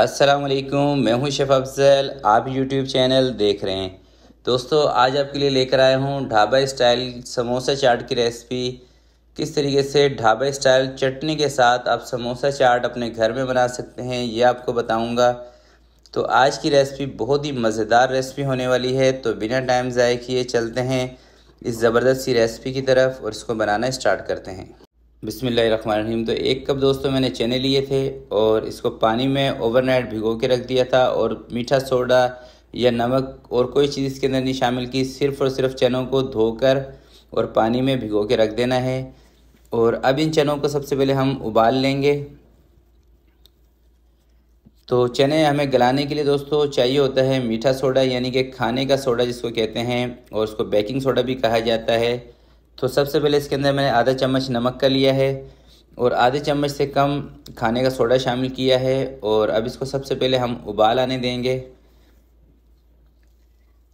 अस्सलाम वालेकुम मैं हूं शेफ़ अफजल आप यूट्यूब चैनल देख रहे हैं दोस्तों आज आपके लिए लेकर आया हूं ढाबा स्टाइल समोसा चाट की रेसिपी किस तरीके से ढाबा स्टाइल चटनी के साथ आप समोसा चाट अपने घर में बना सकते हैं ये आपको बताऊंगा तो आज की रेसिपी बहुत ही मज़ेदार रेसिपी होने वाली है तो बिना टाइम ज़ाय किए चलते हैं इस ज़बरदस्त सी रेसिपी की तरफ और इसको बनाना स्टार्ट करते हैं बिसमीम तो एक कप दोस्तों मैंने चने लिए थे और इसको पानी में ओवरनाइट भिगो के रख दिया था और मीठा सोडा या नमक और कोई चीज़ इसके अंदर नहीं शामिल की सिर्फ़ और सिर्फ चनों को धोकर और पानी में भिगो के रख देना है और अब इन चनों को सबसे पहले हम उबाल लेंगे तो चने हमें गलाने के लिए दोस्तों चाहिए होता है मीठा सोडा यानी कि खाने का सोडा जिसको कहते हैं और उसको बेकिंग सोडा भी कहा जाता है तो सबसे पहले इसके अंदर मैंने आधा चम्मच नमक का लिया है और आधे चम्मच से कम खाने का सोडा शामिल किया है और अब इसको सबसे पहले हम उबाल आने देंगे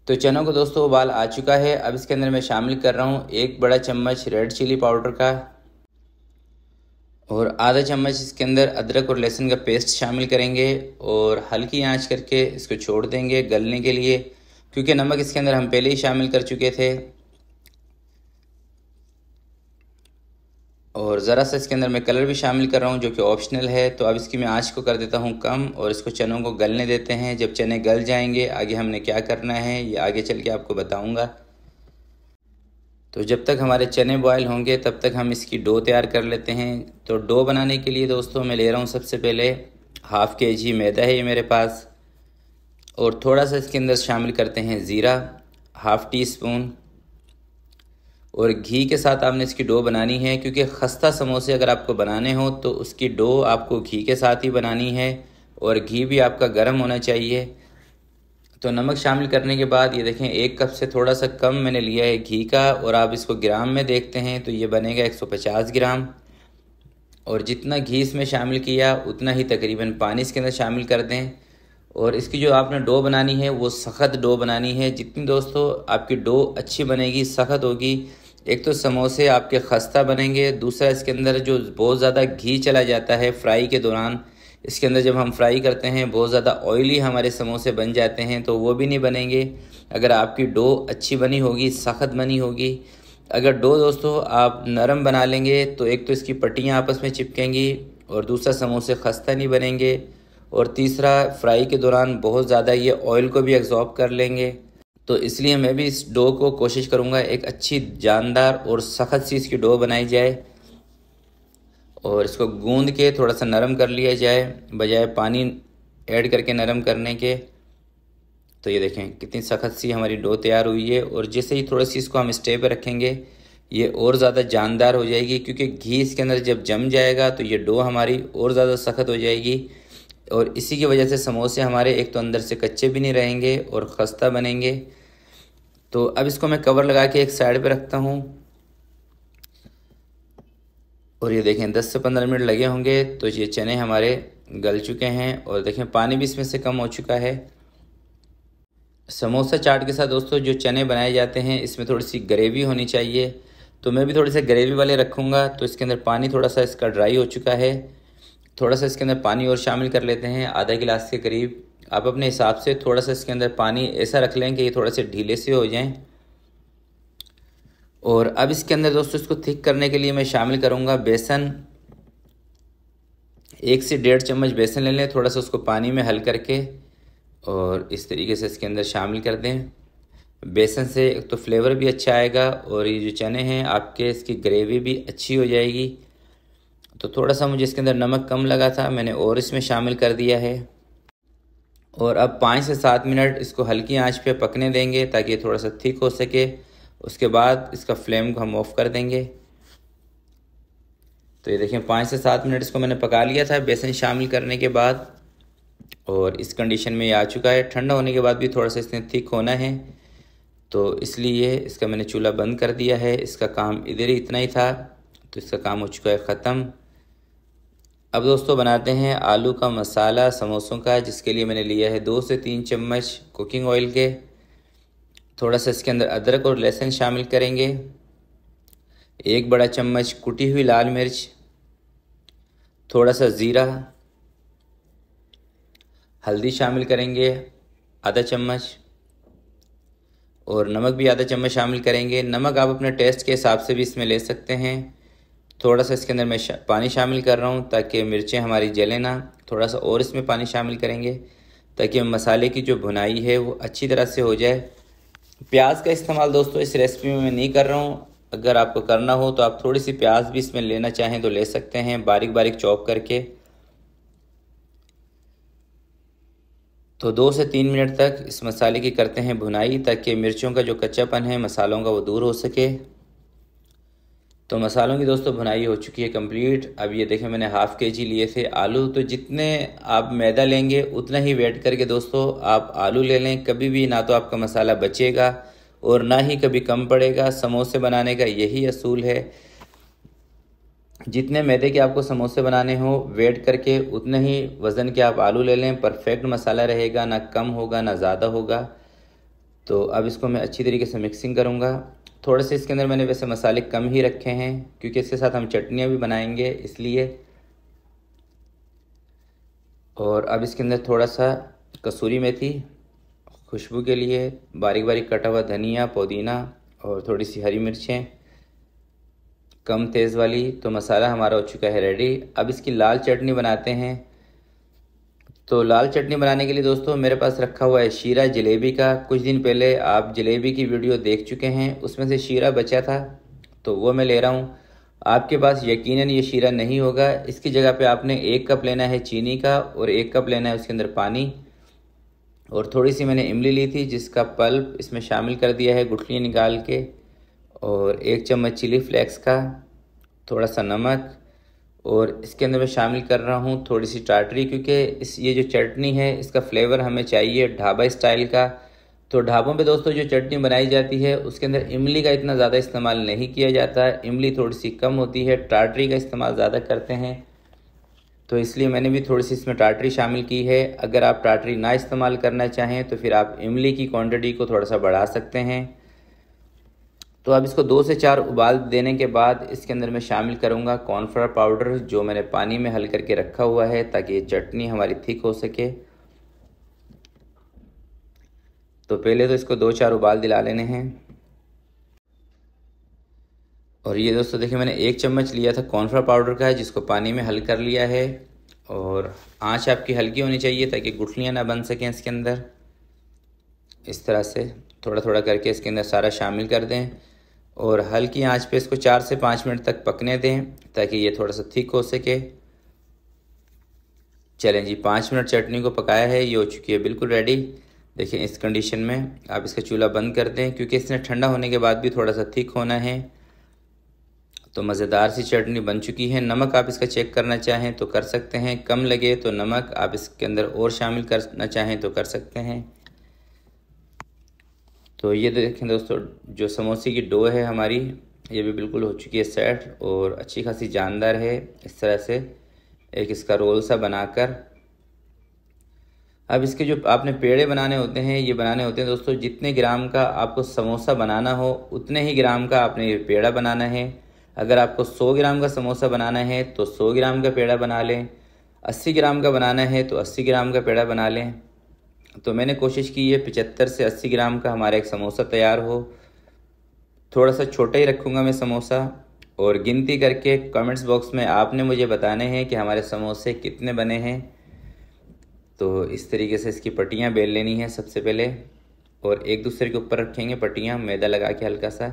तो चनों को दोस्तों उबाल आ चुका है अब इसके अंदर मैं शामिल कर रहा हूँ एक बड़ा चम्मच रेड चिली पाउडर का और आधा चम्मच इसके अंदर अदरक और लहसुन का पेस्ट शामिल करेंगे और हल्की आंच करके इसको छोड़ देंगे गलने के लिए क्योंकि नमक इसके अंदर हम पहले ही शामिल कर चुके थे और ज़रा सा इसके अंदर मैं कलर भी शामिल कर रहा हूँ जो कि ऑप्शनल है तो अब इसकी मैं आँच को कर देता हूँ कम और इसको चनों को गलने देते हैं जब चने गल जाएंगे आगे हमने क्या करना है ये आगे चल के आपको बताऊँगा तो जब तक हमारे चने बॉयल होंगे तब तक हम इसकी डो तैयार कर लेते हैं तो डो बनाने के लिए दोस्तों मैं ले रहा हूँ सबसे पहले हाफ़ के जी मैदा है ये मेरे पास और थोड़ा सा इसके अंदर शामिल करते हैं ज़ीरा हाफ़ टी स्पून और घी के साथ आपने इसकी डो बनानी है क्योंकि खस्ता समोसे अगर आपको बनाने हो तो उसकी डो आपको घी के साथ ही बनानी है और घी भी आपका गर्म होना चाहिए तो नमक शामिल करने के बाद ये देखें एक कप से थोड़ा सा कम मैंने लिया है घी का और आप इसको ग्राम में देखते हैं तो ये बनेगा 150 ग्राम और जितना घी इसमें शामिल किया उतना ही तकरीबन पानी इसके अंदर शामिल कर दें और इसकी जो आपने डो बनानी है वो सख्त डो बनानी है जितनी दोस्तों आपकी डो अच्छी बनेगी सख्त होगी एक तो समोसे आपके खस्ता बनेंगे दूसरा इसके अंदर जो बहुत ज़्यादा घी चला जाता है फ्राई के दौरान इसके अंदर जब हम फ्राई करते हैं बहुत ज़्यादा ऑयली हमारे समोसे बन जाते हैं तो वो भी नहीं बनेंगे अगर आपकी डो अच्छी बनी होगी सख्त बनी होगी अगर डो दोस्तों आप नरम बना लेंगे तो एक तो इसकी पट्टियाँ आपस में चिपकेंगी और दूसरा समोसे खस्ता नहीं बनेंगे और तीसरा फ्राई के दौरान बहुत ज़्यादा ये ऑयल को भी एग्जॉर्ब कर लेंगे तो इसलिए मैं भी इस डो को कोशिश करूँगा एक अच्छी जानदार और सख्त सी इसकी डो बनाई जाए और इसको गूंद के थोड़ा सा नरम कर लिया जाए बजाय पानी ऐड करके नरम करने के तो ये देखें कितनी सख्त सी हमारी डो तैयार हुई है और जैसे ही थोड़ी सी इसको हम स्टे पर रखेंगे ये और ज़्यादा जानदार हो जाएगी क्योंकि घी इसके अंदर जब जम जाएगा तो ये डो हमारी और ज़्यादा सख्त हो जाएगी और इसी की वजह से समोसे हमारे एक तो अंदर से कच्चे भी नहीं रहेंगे और खस्ता बनेंगे तो अब इसको मैं कवर लगा के एक साइड पे रखता हूँ और ये देखें 10 से 15 मिनट लगे होंगे तो ये चने हमारे गल चुके हैं और देखें पानी भी इसमें से कम हो चुका है समोसा चाट के साथ दोस्तों जो चने बनाए जाते हैं इसमें थोड़ी सी ग्रेवी होनी चाहिए तो मैं भी थोड़े से ग्रेवी वाले रखूँगा तो इसके अंदर पानी थोड़ा सा इसका ड्राई हो चुका है थोड़ा सा इसके अंदर पानी और शामिल कर लेते हैं आधा गिलास के करीब आप अपने हिसाब से थोड़ा सा इसके अंदर पानी ऐसा रख लें कि ये थोड़ा से ढीले से हो जाएं और अब इसके अंदर दोस्तों इसको थिक करने के लिए मैं शामिल करूँगा बेसन एक से डेढ़ चम्मच बेसन ले लें थोड़ा सा उसको पानी में हल करके और इस तरीके से इसके अंदर शामिल कर दें बेसन से एक तो फ्लेवर भी अच्छा आएगा और ये जो चने हैं आपके इसकी ग्रेवी भी अच्छी हो जाएगी तो थोड़ा सा मुझे इसके अंदर नमक कम लगा था मैंने और इसमें शामिल कर दिया है और अब पाँच से सात मिनट इसको हल्की आंच पे पकने देंगे ताकि ये थोड़ा सा थिक हो सके उसके बाद इसका फ्लेम को हम ऑफ़ कर देंगे तो ये देखें पाँच से सात मिनट इसको मैंने पका लिया था बेसन शामिल करने के बाद और इस कंडीशन में ये आ चुका है ठंडा होने के बाद भी थोड़ा सा इसने थिक होना है तो इसलिए इसका मैंने चूल्हा बंद कर दिया है इसका काम इधर ही इतना ही था तो इसका काम हो चुका है ख़त्म अब दोस्तों बनाते हैं आलू का मसाला समोसों का जिसके लिए मैंने लिया है दो से तीन चम्मच कुकिंग ऑयल के थोड़ा सा इसके अंदर अदरक और लहसुन शामिल करेंगे एक बड़ा चम्मच कुटी हुई लाल मिर्च थोड़ा सा ज़ीरा हल्दी शामिल करेंगे आधा चम्मच और नमक भी आधा चम्मच शामिल करेंगे नमक आप अपने टेस्ट के हिसाब से भी इसमें ले सकते हैं थोड़ा सा इसके अंदर मैं शा, पानी शामिल कर रहा हूँ ताकि मिर्चें हमारी जले ना थोड़ा सा और इसमें पानी शामिल करेंगे ताकि मसाले की जो भुनाई है वो अच्छी तरह से हो जाए प्याज का इस्तेमाल दोस्तों इस रेसिपी में मैं नहीं कर रहा हूँ अगर आपको करना हो तो आप थोड़ी सी प्याज भी इसमें लेना चाहें तो ले सकते हैं बारीक बारीक चॉप करके तो दो से तीन मिनट तक इस मसाले की करते हैं भुनाई ताकि मिर्चों का जो कच्चापन है मसालों का वो दूर हो सके तो मसालों की दोस्तों भुनाई हो चुकी है कंप्लीट अब ये देखें मैंने हाफ़ के जी लिए थे आलू तो जितने आप मैदा लेंगे उतना ही वेट करके दोस्तों आप आलू ले लें कभी भी ना तो आपका मसाला बचेगा और ना ही कभी कम पड़ेगा समोसे बनाने का यही असूल है जितने मैदे के आपको समोसे बनाने हो वेट करके उतने ही वज़न के आप आलू ले लें परफेक्ट मसाला रहेगा ना कम होगा ना ज़्यादा होगा तो अब इसको मैं अच्छी तरीके से मिक्सिंग करूँगा थोड़े से इसके अंदर मैंने वैसे मसाले कम ही रखे हैं क्योंकि इसके साथ हम चटनियाँ भी बनाएंगे इसलिए और अब इसके अंदर थोड़ा सा कसूरी मेथी खुशबू के लिए बारीक बारीक कटा हुआ धनिया पुदीना और थोड़ी सी हरी मिर्चें कम तेज़ वाली तो मसाला हमारा हो चुका है रेडी अब इसकी लाल चटनी बनाते हैं तो लाल चटनी बनाने के लिए दोस्तों मेरे पास रखा हुआ है शीरा जलेबी का कुछ दिन पहले आप जलेबी की वीडियो देख चुके हैं उसमें से शीरा बचा था तो वो मैं ले रहा हूँ आपके पास यकीनन ये शीरा नहीं होगा इसकी जगह पे आपने एक कप लेना है चीनी का और एक कप लेना है उसके अंदर पानी और थोड़ी सी मैंने इमली ली थी जिसका पल्प इसमें शामिल कर दिया है गुठली निकाल के और एक चम्मच चिली फ्लेक्स का थोड़ा सा नमक और इसके अंदर मैं शामिल कर रहा हूँ थोड़ी सी टाटरी क्योंकि इस ये जो चटनी है इसका फ्लेवर हमें चाहिए ढाबा स्टाइल का तो ढाबों पे दोस्तों जो चटनी बनाई जाती है उसके अंदर इमली का इतना ज़्यादा इस्तेमाल नहीं किया जाता है इमली थोड़ी सी कम होती है टाटरी का इस्तेमाल ज़्यादा करते हैं तो इसलिए मैंने भी थोड़ी सी इसमें टाटरी शामिल की है अगर आप टाटरी ना इस्तेमाल करना चाहें तो फिर आप इमली की क्वान्टिटी को थोड़ा सा बढ़ा सकते हैं तो अब इसको दो से चार उबाल देने के बाद इसके अंदर मैं शामिल करूँगा कॉर्नफ्लावर पाउडर जो मैंने पानी में हल करके रखा हुआ है ताकि ये चटनी हमारी थिक हो सके तो पहले तो इसको दो चार उबाल दिला लेने हैं और ये दोस्तों देखिए मैंने एक चम्मच लिया था कॉर्नफ्लावर पाउडर का जिसको पानी में हल कर लिया है और आंच आपकी हल्की होनी चाहिए ताकि गुठलियाँ ना बन सकें इसके अंदर इस तरह से थोड़ा थोड़ा करके इसके अंदर सारा शामिल कर दें और हल्की आंच पे इसको चार से पाँच मिनट तक पकने दें ताकि ये थोड़ा सा थिक हो सके चलें जी पाँच मिनट चटनी को पकाया है ये हो चुकी है बिल्कुल रेडी देखिए इस कंडीशन में आप इसका चूल्हा बंद कर दें क्योंकि इसने ठंडा होने के बाद भी थोड़ा सा थिक होना है तो मज़ेदार सी चटनी बन चुकी है नमक आप इसका चेक करना चाहें तो कर सकते हैं कम लगे तो नमक आप इसके अंदर और शामिल करना चाहें तो कर सकते हैं तो ये देखें दोस्तों जो समोसे की डो है हमारी ये भी बिल्कुल हो चुकी है सेट और अच्छी खासी जानदार है इस तरह से एक इसका रोल सा बनाकर अब इसके जो आपने पेड़े बनाने होते हैं ये बनाने होते हैं दोस्तों जितने ग्राम का आपको समोसा बनाना हो उतने ही ग्राम का आपने ये पेड़ा बनाना है अगर आपको 100 ग्राम का समोसा बनाना है तो 100 ग्राम का पेड़ा बना लें 80 ग्राम का बनाना है तो 80 ग्राम का पेड़ा बना लें तो मैंने कोशिश की है पचहत्तर से अस्सी ग्राम का हमारा एक समोसा तैयार हो थोड़ा सा छोटा ही रखूँगा मैं समोसा और गिनती करके कमेंट्स बॉक्स में आपने मुझे बताने हैं कि हमारे समोसे कितने बने हैं तो इस तरीके से इसकी पट्टियाँ बेल लेनी है सबसे पहले और एक दूसरे के ऊपर रखेंगे पट्टियाँ मैदा लगा के हल्का सा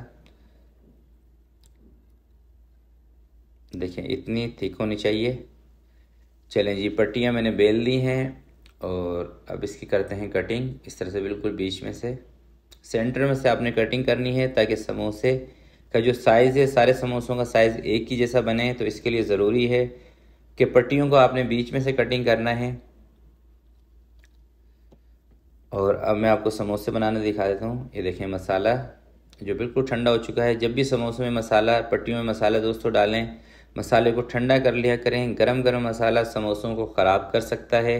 देखें इतनी थिक होनी चाहिए चलें जी पट्टियाँ मैंने बेल दी हैं और अब इसकी करते हैं कटिंग इस तरह से बिल्कुल बीच में से सेंटर में से आपने कटिंग करनी है ताकि समोसे का जो साइज़ है सारे समोसों का साइज़ एक ही जैसा बने तो इसके लिए ज़रूरी है कि पट्टियों को आपने बीच में से कटिंग करना है और अब मैं आपको समोसे बनाना दिखा देता हूँ ये देखें मसाला जो बिल्कुल ठंडा हो चुका है जब भी समोसे में मसाला पट्टियों में मसाला दोस्तों डालें मसाले को ठंडा कर लिया करें गरम गरम मसाला समोसों को ख़राब कर सकता है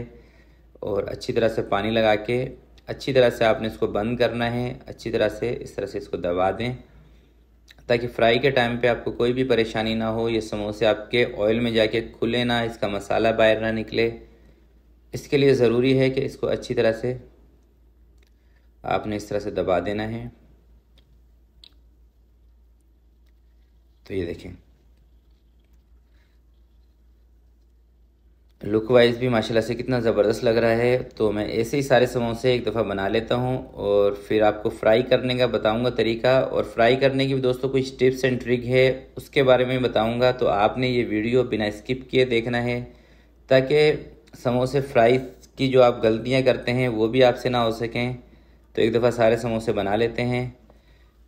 और अच्छी तरह से पानी लगा के अच्छी तरह से आपने इसको बंद करना है अच्छी तरह से इस तरह से इसको दबा दें ताकि फ्राई के टाइम पे आपको कोई भी परेशानी ना हो ये समोसे आपके ऑयल में जाके खुले ना इसका मसाला बाहर ना निकले इसके लिए ज़रूरी है कि इसको अच्छी तरह से आपने इस तरह से दबा देना है तो ये देखें लुक वाइज भी माशाल्लाह से कितना ज़बरदस्त लग रहा है तो मैं ऐसे ही सारे समोसे एक दफ़ा बना लेता हूँ और फिर आपको फ्राई करने का बताऊँगा तरीका और फ्राई करने की भी दोस्तों कुछ टिप्स एंड ट्रिक है उसके बारे में बताऊँगा तो आपने ये वीडियो बिना स्किप किए देखना है ताकि समोसे फ्राई की जो आप गलतियाँ करते हैं वो भी आपसे ना हो सकें तो एक दफ़ा सारे समोसे बना लेते हैं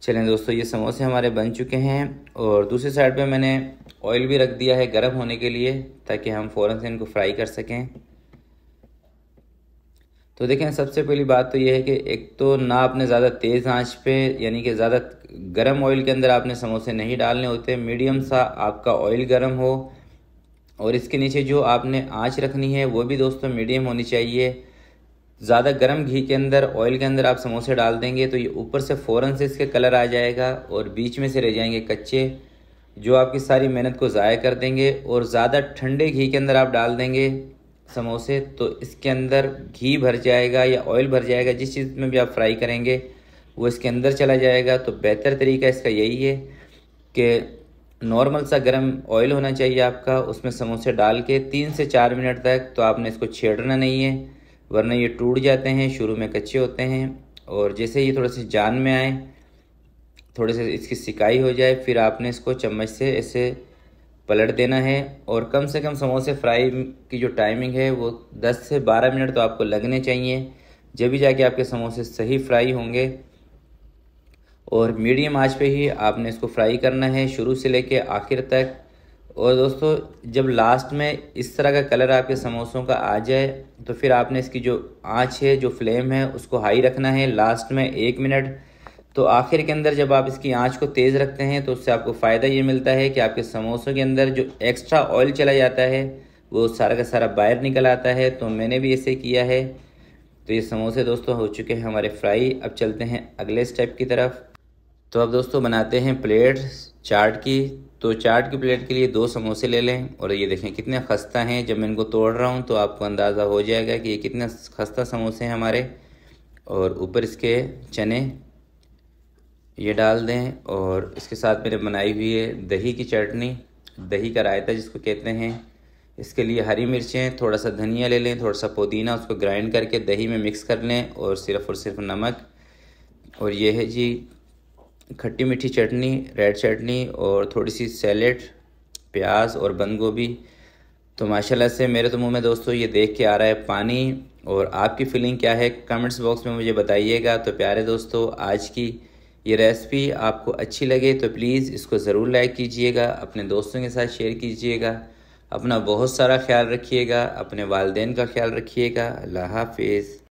चलें दोस्तों ये समोसे हमारे बन चुके हैं और दूसरी साइड पे मैंने ऑयल भी रख दिया है गर्म होने के लिए ताकि हम फ़ौरन से इनको फ्राई कर सकें तो देखें सबसे पहली बात तो यह है कि एक तो ना आपने ज़्यादा तेज़ आंच पे यानी कि ज़्यादा गर्म ऑयल के अंदर आपने समोसे नहीं डालने होते मीडियम सा आपका ऑयल गर्म हो और इसके नीचे जो आपने आँच रखनी है वो भी दोस्तों मीडियम होनी चाहिए ज़्यादा गर्म घी के अंदर ऑयल के अंदर आप समोसे डाल देंगे तो ये ऊपर से फ़ौरन से इसके कलर आ जाएगा और बीच में से रह जाएंगे कच्चे जो आपकी सारी मेहनत को ज़ाया कर देंगे और ज़्यादा ठंडे घी के अंदर आप डाल देंगे समोसे तो इसके अंदर घी भर जाएगा या ऑयल भर जाएगा जिस चीज़ में भी आप फ्राई करेंगे वो इसके अंदर चला जाएगा तो बेहतर तरीका इसका यही है कि नॉर्मल सा गर्म ऑयल होना चाहिए आपका उसमें समोसे डाल के तीन से चार मिनट तक तो आपने इसको छेड़ना नहीं है वरना ये टूट जाते हैं शुरू में कच्चे होते हैं और जैसे ये थोड़े से जान में आए थोड़े से इसकी सिकाई हो जाए फिर आपने इसको चम्मच से ऐसे पलट देना है और कम से कम समोसे फ्राई की जो टाइमिंग है वो 10 से 12 मिनट तो आपको लगने चाहिए जब भी जाके आपके समोसे सही फ्राई होंगे और मीडियम आंच पे ही आपने इसको फ्राई करना है शुरू से लेके आखिर तक और दोस्तों जब लास्ट में इस तरह का कलर आपके समोसों का आ जाए तो फिर आपने इसकी जो आँच है जो फ्लेम है उसको हाई रखना है लास्ट में एक मिनट तो आखिर के अंदर जब आप इसकी आँच को तेज़ रखते हैं तो उससे आपको फ़ायदा ये मिलता है कि आपके समोसों के अंदर जो एक्स्ट्रा ऑयल चला जाता है वो सारा का सारा बाहर निकल आता है तो मैंने भी ऐसे किया है तो ये समोसे दोस्तों हो चुके हैं हमारे फ्राई अब चलते हैं अगले स्टेप की तरफ तो अब दोस्तों बनाते हैं प्लेट चाट की तो चाट की प्लेट के लिए दो समोसे ले लें और ये देखें कितने खस्ता हैं जब मैं इनको तोड़ रहा हूँ तो आपको अंदाज़ा हो जाएगा कि ये कितने खस्ता समोसे हैं हमारे और ऊपर इसके चने ये डाल दें और इसके साथ मैंने बनाई हुई है दही की चटनी दही का रायता जिसको कहते हैं इसके लिए हरी मिर्चें थोड़ा सा धनिया ले लें थोड़ा सा पुदीना उसको ग्राइंड करके दही में मिक्स कर लें और सिर्फ़ और सिर्फ नमक और ये है जी खट्टी मीठी चटनी रेड चटनी और थोड़ी सी सैलेड प्याज और बंद गोभी तो माशाल्लाह से मेरे तो मुंह में दोस्तों ये देख के आ रहा है पानी और आपकी फीलिंग क्या है कमेंट्स बॉक्स में मुझे बताइएगा तो प्यारे दोस्तों आज की ये रेसिपी आपको अच्छी लगे तो प्लीज़ इसको ज़रूर लाइक कीजिएगा अपने दोस्तों के साथ शेयर कीजिएगा अपना बहुत सारा ख्याल रखिएगा अपने वालदेन का ख्याल रखिएगा अल्लाह हाफिज़